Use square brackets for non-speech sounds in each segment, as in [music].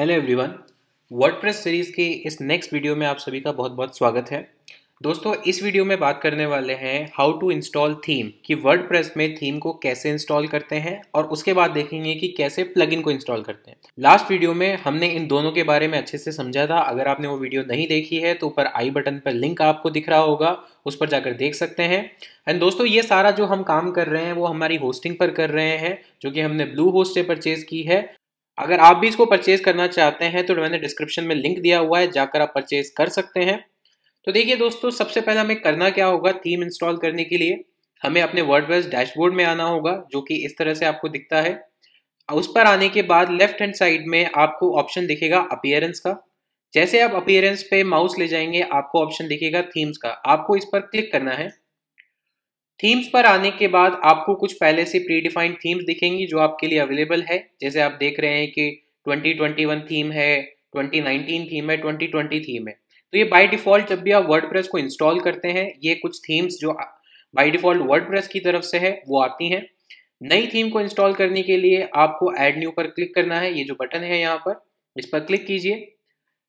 hello everyone WordPress series के इस next video में आप सभी का बहुत बहुत स्वागत है दोस्तों इस वीडियो में बात करने वाले हैं हाउ टू इंस्टॉल थीम कि वर्डप्रेस में थीम को कैसे इंस्टॉल करते हैं और उसके बाद देखेंगे कि कैसे प्लगइन को इंस्टॉल करते हैं लास्ट वीडियो में हमने इन दोनों के बारे में अच्छे से समझा था अगर आपने वो वीडियो नहीं देखी है तो ऊपर आई बटन पर लिंक आपको दिख रहा होगा उस पर जाकर देख सकते हैं एंड दोस्तों ये सारा जो हम काम कर रहे हैं वो हमारी होस्टिंग पर कर रहे हैं जो कि हमने ब्लू होस्ट से परचेज की है अगर आप भी इसको परचेज करना चाहते हैं तो मैंने डिस्क्रिप्शन में लिंक दिया हुआ है जाकर आप परचेज कर सकते हैं तो देखिए दोस्तों सबसे पहले हमें करना क्या होगा थीम इंस्टॉल करने के लिए हमें अपने वर्डप्रेस डैशबोर्ड में आना होगा जो कि इस तरह से आपको दिखता है उस पर आने के बाद लेफ्ट हैंड साइड में आपको ऑप्शन दिखेगा अपियरेंस का जैसे आप अपियरेंस पे माउस ले जाएंगे आपको ऑप्शन दिखेगा थीम्स का आपको इस पर क्लिक करना है थीम्स पर आने के बाद आपको कुछ पहले से प्रीडिफाइंड थीम्स दिखेंगी जो आपके लिए अवेलेबल है जैसे आप देख रहे हैं कि 2021 थीम है 2019 थीम है 2020 थीम है तो ये बाय डिफॉल्ट जब भी आप वर्डप्रेस को इंस्टॉल करते हैं ये कुछ थीम्स जो बाय डिफॉल्ट वर्डप्रेस की तरफ से है वो आती हैं नई थीम को इंस्टॉल करने के लिए आपको एड न्यू पर क्लिक करना है ये जो बटन है यहाँ पर इस पर क्लिक कीजिए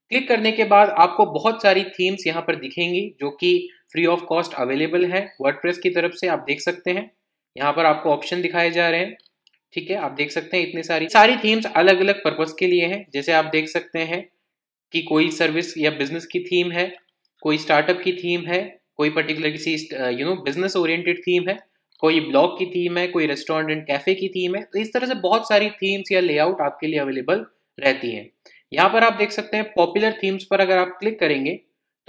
क्लिक करने के बाद आपको बहुत सारी थीम्स यहाँ पर दिखेंगी जो कि फ्री ऑफ कॉस्ट अवेलेबल है वर्डप्रेस की तरफ से आप देख सकते हैं यहाँ पर आपको ऑप्शन दिखाए जा रहे हैं ठीक है आप देख सकते हैं इतनी सारी सारी थीम्स अलग अलग पर्पज के लिए हैं जैसे आप देख सकते हैं कि कोई सर्विस या बिजनेस की थीम है कोई स्टार्टअप की थीम है कोई पर्टिकुलर किसी you know business oriented theme है कोई ब्लॉग की थीम है कोई रेस्टोरेंट एंड कैफे की थीम है तो इस तरह से बहुत सारी थीम्स या लेआउट आपके लिए अवेलेबल रहती है यहाँ पर आप देख सकते हैं पॉपुलर थीम्स पर अगर आप क्लिक करेंगे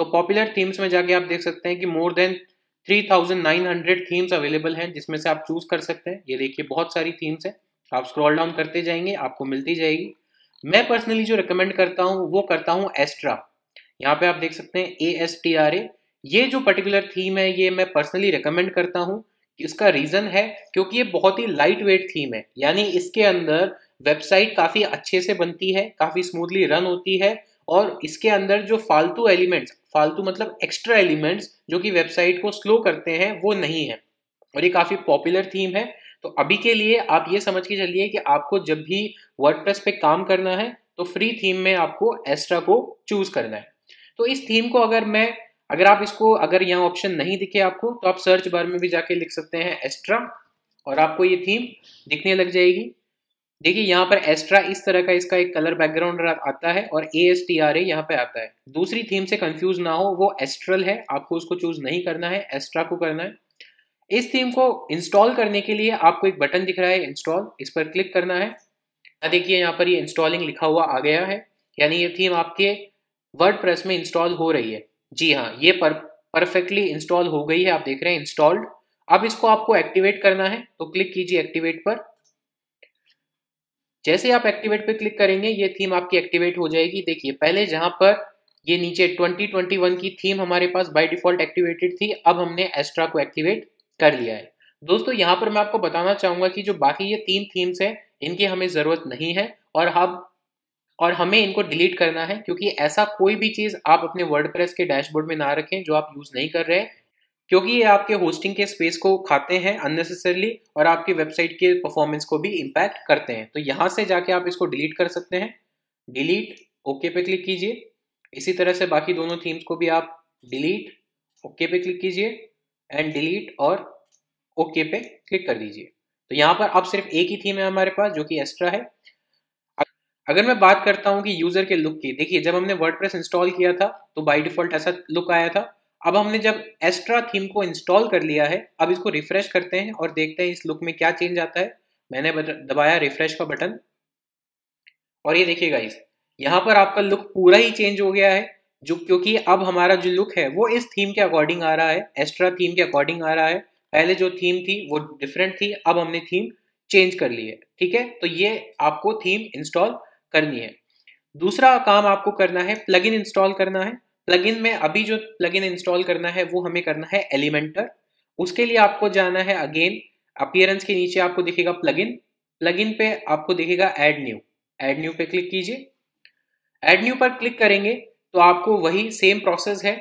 तो पॉपुलर थीम्स में जाके आप देख सकते हैं कि मोर देन 3900 थीम्स अवेलेबल हैं जिसमें से आप चूज कर सकते हैं ये देखिए बहुत सारी थीम्स हैं आप स्क्रॉल डाउन करते जाएंगे आपको मिलती जाएगी मैं पर्सनली जो रिकमेंड करता हूँ वो करता हूँ एस्ट्रा यहाँ पे आप देख सकते हैं A S T R A ये जो पर्टिकुलर थीम है ये मैं पर्सनली रिकमेंड करता हूँ इसका रीज़न है क्योंकि ये बहुत ही लाइट वेट थीम है यानी इसके अंदर वेबसाइट काफ़ी अच्छे से बनती है काफ़ी स्मूथली रन होती है और इसके अंदर जो फालतू एलिमेंट्स फालतू मतलब एक्स्ट्रा एलिमेंट्स जो कि वेबसाइट को स्लो करते हैं वो नहीं है और ये काफ़ी पॉपुलर थीम है तो अभी के लिए आप ये समझ के चलिए कि आपको जब भी वर्डप्रेस पे काम करना है तो फ्री थीम में आपको एस्ट्रा को चूज करना है तो इस थीम को अगर मैं अगर आप इसको अगर यहाँ ऑप्शन नहीं दिखे आपको तो आप सर्च बार में भी जाके लिख सकते हैं एस्ट्रा और आपको ये थीम दिखने लग जाएगी देखिए यहाँ पर एस्ट्रा इस तरह का इसका एक कलर बैकग्राउंड आता है और A S T R A यहाँ पे आता है दूसरी थीम से कंफ्यूज ना हो वो एस्ट्रल है आपको उसको चूज नहीं करना है एस्ट्रा को करना है इस थीम को इंस्टॉल करने के लिए आपको एक बटन दिख रहा है इंस्टॉल इस पर क्लिक करना है देखिए यहाँ पर ये यह इंस्टॉलिंग लिखा हुआ आ गया है यानी ये थीम आपके वर्ड में इंस्टॉल हो रही है जी हाँ ये पर परफेक्टली इंस्टॉल हो गई है आप देख रहे हैं इंस्टॉल्ड अब इसको आपको एक्टिवेट करना है तो क्लिक कीजिए एक्टिवेट पर जैसे आप एक्टिवेट पे क्लिक करेंगे ये थीम आपकी एक्टिवेट हो जाएगी देखिए पहले जहां पर ये नीचे 2021 की थीम हमारे पास बाय डिफॉल्ट एक्टिवेटेड थी अब हमने एस्ट्रा को एक्टिवेट कर लिया है दोस्तों यहाँ पर मैं आपको बताना चाहूंगा कि जो बाकी ये तीन थीम्स है इनकी हमें ज़रूरत नहीं है और हम हाँ, और हमें इनको डिलीट करना है क्योंकि ऐसा कोई भी चीज़ आप अपने वर्ड के डैशबोर्ड में ना रखें जो आप यूज़ नहीं कर रहे क्योंकि ये आपके होस्टिंग के स्पेस को खाते हैं अननेसेसरली और आपकी वेबसाइट के परफॉर्मेंस को भी इम्पैक्ट करते हैं तो यहाँ से जाके आप इसको डिलीट कर सकते हैं डिलीट ओके पे क्लिक कीजिए इसी तरह से बाकी दोनों थीम्स को भी आप डिलीट ओके पे क्लिक कीजिए एंड डिलीट और ओके पे क्लिक कर दीजिए तो यहाँ पर अब सिर्फ एक ही थीम है हमारे पास जो कि एक्स्ट्रा है अगर मैं बात करता हूँ कि यूज़र के लुक की देखिए जब हमने वर्ड इंस्टॉल किया था तो बाई डिफ़ॉल्ट ऐसा लुक आया था अब हमने जब एस्ट्रा थीम को इंस्टॉल कर लिया है अब इसको रिफ्रेश करते हैं और देखते हैं इस लुक में क्या चेंज आता है मैंने दबाया रिफ्रेश का बटन और ये देखिए गाइस यहाँ पर आपका लुक पूरा ही चेंज हो गया है जो क्योंकि अब हमारा जो लुक है वो इस थीम के अकॉर्डिंग आ रहा है एस्ट्रा थीम के अकॉर्डिंग आ रहा है पहले जो थीम थी वो डिफरेंट थी अब हमने थीम चेंज कर ली है ठीक है तो ये आपको थीम इंस्टॉल करनी है दूसरा काम आपको करना है प्लगइन इंस्टॉल करना है प्लगइन में अभी जो प्लगइन इंस्टॉल करना है वो हमें करना है एलिमेंटर उसके लिए आपको जाना है अगेन अपियरेंस के नीचे आपको दिखेगा प्लगइन प्लगइन पे आपको दिखेगा एड न्यू एड न्यू पे क्लिक कीजिए एड न्यू पर क्लिक करेंगे तो आपको वही सेम प्रोसेस है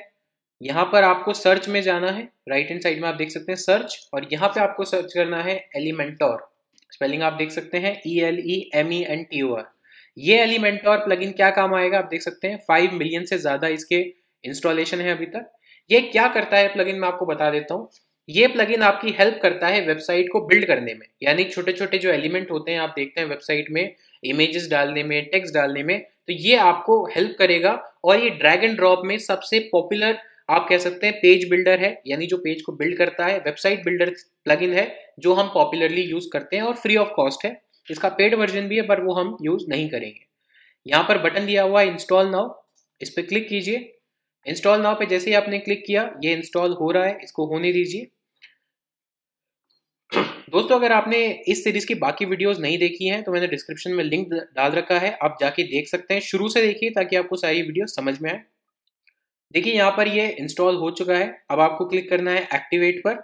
यहाँ पर आपको सर्च में जाना है राइट एंड साइड में आप देख सकते हैं सर्च और यहाँ पे आपको सर्च करना है एलिमेंटोर स्पेलिंग आप देख सकते हैं E L E M E N T O R ये एलिमेंट और प्लगइन क्या काम आएगा आप देख सकते हैं फाइव मिलियन से ज्यादा इसके इंस्टॉलेशन है अभी तक ये क्या करता है प्लगइन मैं आपको बता देता हूँ ये प्लगइन आपकी हेल्प करता है वेबसाइट को बिल्ड करने में यानी छोटे छोटे जो एलिमेंट होते हैं आप देखते हैं वेबसाइट में इमेजेस डालने में टेक्स्ट डालने में तो ये आपको हेल्प करेगा और ये ड्रैग एंड ड्रॉप में सबसे पॉपुलर आप कह सकते हैं पेज बिल्डर है यानी जो पेज को बिल्ड करता है वेबसाइट बिल्डर प्लगइन है जो हम पॉपुलरली यूज करते हैं और फ्री ऑफ कॉस्ट है इसका पेड वर्जन भी है पर वो हम यूज़ नहीं करेंगे यहाँ पर बटन दिया हुआ है इंस्टॉल नाउ इस पर क्लिक कीजिए इंस्टॉल नाउ पे जैसे ही आपने क्लिक किया ये इंस्टॉल हो रहा है इसको होने दीजिए [clears throat] दोस्तों अगर आपने इस सीरीज की बाकी वीडियोस नहीं देखी हैं तो मैंने डिस्क्रिप्शन में लिंक डाल रखा है आप जाके देख सकते हैं शुरू से देखिए ताकि आपको सारी वीडियो समझ में आए देखिए यहाँ पर ये इंस्टॉल हो चुका है अब आपको क्लिक करना है एक्टिवेट पर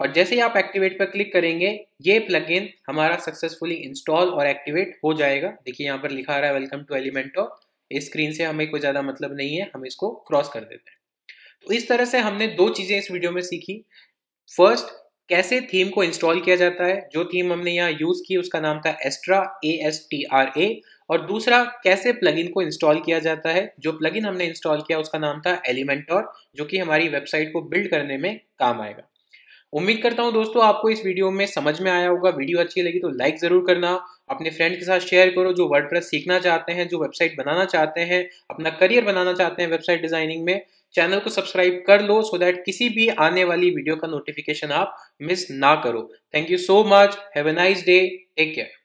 और जैसे ही आप एक्टिवेट पर क्लिक करेंगे ये प्लगइन हमारा सक्सेसफुली इंस्टॉल और एक्टिवेट हो जाएगा देखिए यहाँ पर लिखा रहा है वेलकम टू एलिमेंटो इस स्क्रीन से हमें कोई ज़्यादा मतलब नहीं है हम इसको क्रॉस कर देते हैं तो इस तरह से हमने दो चीज़ें इस वीडियो में सीखी फर्स्ट कैसे थीम को इंस्टॉल किया जाता है जो थीम हमने यहाँ यूज़ की उसका नाम था Astra A S T R A और दूसरा कैसे प्लगइन को इंस्टॉल किया जाता है जो प्लगइन हमने इंस्टॉल किया उसका नाम था एलिमेंटोर जो कि हमारी वेबसाइट को बिल्ड करने में काम आएगा उम्मीद करता हूँ दोस्तों आपको इस वीडियो में समझ में आया होगा वीडियो अच्छी लगी तो लाइक ज़रूर करना अपने फ्रेंड के साथ शेयर करो जो वर्ड सीखना चाहते हैं जो वेबसाइट बनाना चाहते हैं अपना करियर बनाना चाहते हैं वेबसाइट डिज़ाइनिंग में चैनल को सब्सक्राइब कर लो सो दैट किसी भी आने वाली वीडियो का नोटिफिकेशन आप मिस ना करो thank you so much have a nice day take care